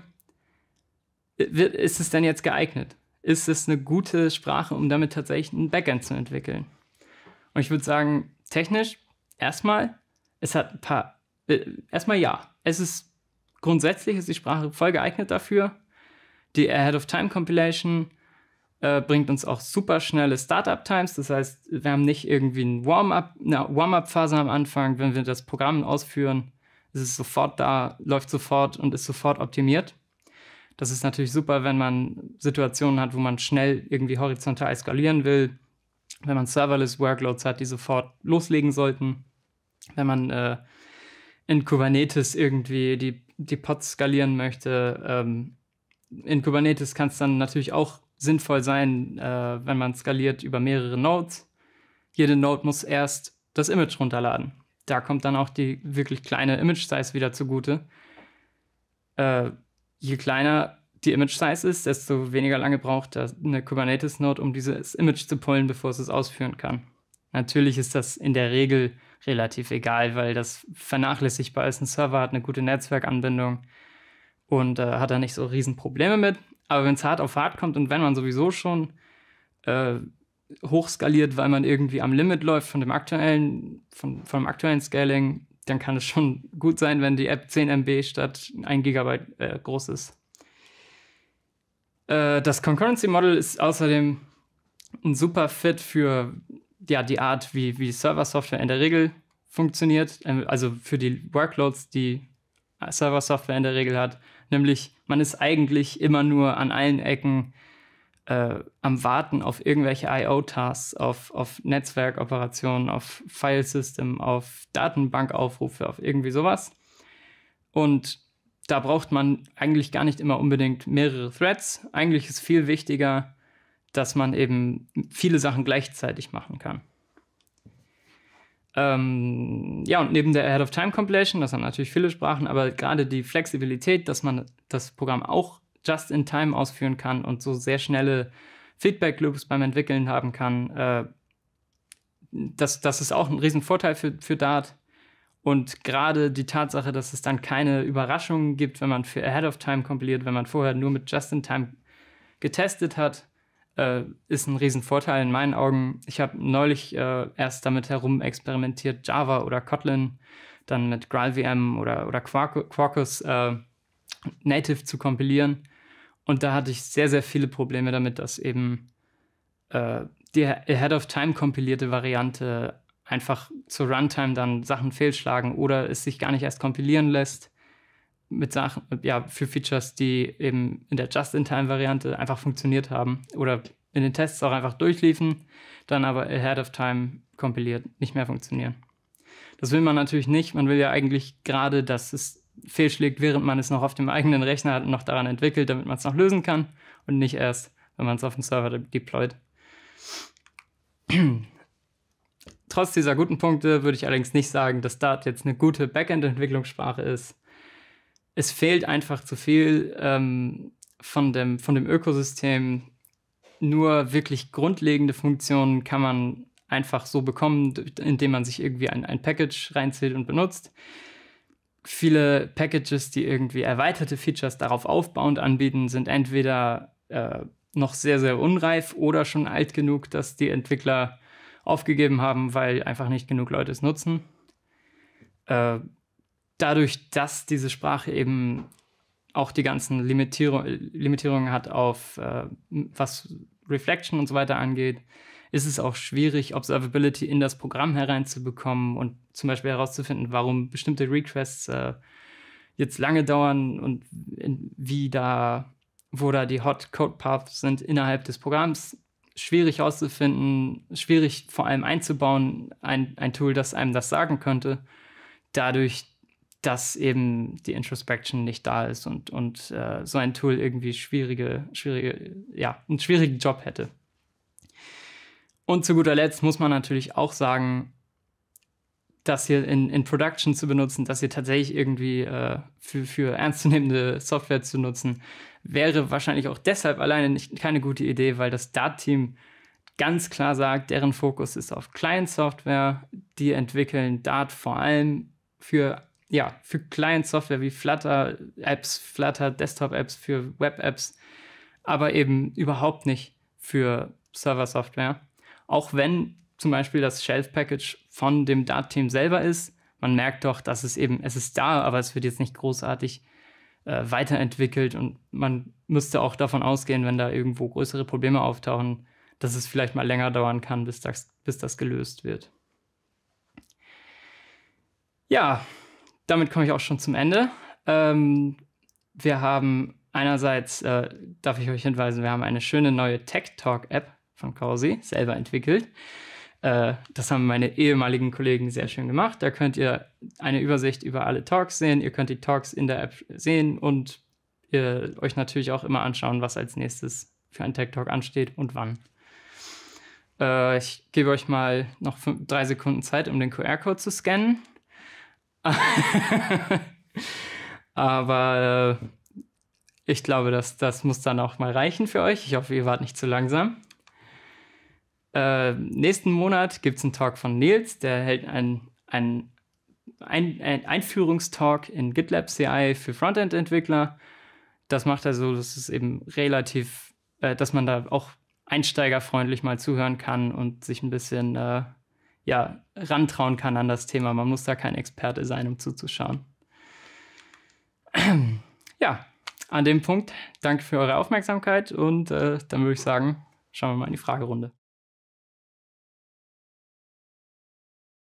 ist es denn jetzt geeignet? Ist es eine gute Sprache, um damit tatsächlich ein Backend zu entwickeln? Und ich würde sagen, technisch erstmal, es hat ein paar, äh, erstmal ja. Es ist grundsätzlich, ist die Sprache voll geeignet dafür. Die Ahead of Time Compilation äh, bringt uns auch super schnelle Startup Times. Das heißt, wir haben nicht irgendwie ein Warm-up, eine Warm-up-Phase am Anfang, wenn wir das Programm ausführen, es ist sofort da, läuft sofort und ist sofort optimiert. Das ist natürlich super, wenn man Situationen hat, wo man schnell irgendwie horizontal skalieren will, wenn man serverless Workloads hat, die sofort loslegen sollten, wenn man äh, in Kubernetes irgendwie die, die Pods skalieren möchte. Ähm, in Kubernetes kann es dann natürlich auch sinnvoll sein, äh, wenn man skaliert über mehrere Nodes. Jede Node muss erst das Image runterladen da kommt dann auch die wirklich kleine Image-Size wieder zugute. Äh, je kleiner die Image-Size ist, desto weniger lange braucht eine Kubernetes-Node, um dieses Image zu pollen, bevor es es ausführen kann. Natürlich ist das in der Regel relativ egal, weil das vernachlässigbar ist. Ein Server hat eine gute Netzwerkanbindung und äh, hat da nicht so riesen Probleme mit. Aber wenn es hart auf hart kommt und wenn man sowieso schon äh, hochskaliert, weil man irgendwie am Limit läuft von dem aktuellen, von, vom aktuellen Scaling, dann kann es schon gut sein, wenn die App 10 MB statt 1 GB äh, groß ist. Äh, das Concurrency Model ist außerdem ein super Fit für ja, die Art, wie, wie Server-Software in der Regel funktioniert, ähm, also für die Workloads, die Server-Software in der Regel hat. Nämlich, man ist eigentlich immer nur an allen Ecken äh, am Warten auf irgendwelche IO-Tasks, auf, auf Netzwerkoperationen, auf File-System, auf Datenbankaufrufe, auf irgendwie sowas. Und da braucht man eigentlich gar nicht immer unbedingt mehrere Threads. Eigentlich ist viel wichtiger, dass man eben viele Sachen gleichzeitig machen kann. Ähm, ja, und neben der Ahead of Time completion das haben natürlich viele Sprachen, aber gerade die Flexibilität, dass man das Programm auch just in time ausführen kann und so sehr schnelle Feedback-Loops beim Entwickeln haben kann. Äh, das, das ist auch ein Riesenvorteil für, für Dart. Und gerade die Tatsache, dass es dann keine Überraschungen gibt, wenn man für Ahead of Time kompiliert, wenn man vorher nur mit Just in Time getestet hat, äh, ist ein Riesenvorteil in meinen Augen. Ich habe neulich äh, erst damit herum experimentiert, Java oder Kotlin, dann mit GraalVM oder, oder Quarkus äh, native zu kompilieren. Und da hatte ich sehr, sehr viele Probleme damit, dass eben äh, die Ahead of Time kompilierte Variante einfach zur Runtime dann Sachen fehlschlagen oder es sich gar nicht erst kompilieren lässt mit Sachen, ja, für Features, die eben in der Just-in-Time-Variante einfach funktioniert haben oder in den Tests auch einfach durchliefen, dann aber ahead of time kompiliert nicht mehr funktionieren. Das will man natürlich nicht. Man will ja eigentlich gerade, dass es fehlschlägt, während man es noch auf dem eigenen Rechner hat und noch daran entwickelt, damit man es noch lösen kann und nicht erst, wenn man es auf dem Server de deployt. Trotz dieser guten Punkte würde ich allerdings nicht sagen, dass Dart jetzt eine gute Backend-Entwicklungssprache ist. Es fehlt einfach zu viel ähm, von, dem, von dem Ökosystem. Nur wirklich grundlegende Funktionen kann man einfach so bekommen, indem man sich irgendwie ein, ein Package reinzählt und benutzt viele Packages, die irgendwie erweiterte Features darauf aufbauend anbieten, sind entweder äh, noch sehr, sehr unreif oder schon alt genug, dass die Entwickler aufgegeben haben, weil einfach nicht genug Leute es nutzen. Äh, dadurch, dass diese Sprache eben auch die ganzen Limitierung, Limitierungen hat auf äh, was Reflection und so weiter angeht, ist es auch schwierig, Observability in das Programm hereinzubekommen und zum Beispiel herauszufinden, warum bestimmte Requests äh, jetzt lange dauern und in, wie da, wo da die Hot Code Paths sind innerhalb des Programms. Schwierig herauszufinden, schwierig vor allem einzubauen, ein, ein Tool, das einem das sagen könnte. Dadurch, dass eben die Introspection nicht da ist und, und äh, so ein Tool irgendwie schwierige, schwierige, ja, einen schwierigen Job hätte. Und zu guter Letzt muss man natürlich auch sagen, das hier in, in Production zu benutzen, das hier tatsächlich irgendwie äh, für, für ernstzunehmende Software zu nutzen, wäre wahrscheinlich auch deshalb alleine nicht, keine gute Idee, weil das Dart-Team ganz klar sagt, deren Fokus ist auf Client-Software. Die entwickeln Dart vor allem für, ja, für Client-Software wie Flutter-Apps, Flutter-Desktop-Apps, für Web-Apps, aber eben überhaupt nicht für Server-Software. Auch wenn zum Beispiel das Shelf-Package von dem Dart-Team selber ist, man merkt doch, dass es eben, es ist da, aber es wird jetzt nicht großartig äh, weiterentwickelt und man müsste auch davon ausgehen, wenn da irgendwo größere Probleme auftauchen, dass es vielleicht mal länger dauern kann, bis das, bis das gelöst wird. Ja, damit komme ich auch schon zum Ende. Ähm, wir haben einerseits, äh, darf ich euch hinweisen, wir haben eine schöne neue Tech Talk App von Kausi selber entwickelt. Äh, das haben meine ehemaligen Kollegen sehr schön gemacht. Da könnt ihr eine Übersicht über alle Talks sehen. Ihr könnt die Talks in der App sehen und ihr, euch natürlich auch immer anschauen, was als nächstes für ein Tech Talk ansteht und wann. Äh, ich gebe euch mal noch fünf, drei Sekunden Zeit, um den QR-Code zu scannen. Aber äh, ich glaube, dass das muss dann auch mal reichen für euch. Ich hoffe, ihr wart nicht zu langsam. Äh, nächsten Monat gibt es einen Talk von Nils, der hält einen, einen ein, ein Einführungstalk in GitLab CI für Frontend-Entwickler. Das macht er so, dass es eben relativ, äh, dass man da auch einsteigerfreundlich mal zuhören kann und sich ein bisschen äh, ja, rantrauen kann an das Thema. Man muss da kein Experte sein, um zuzuschauen. ja, an dem Punkt danke für eure Aufmerksamkeit und äh, dann würde ich sagen, schauen wir mal in die Fragerunde.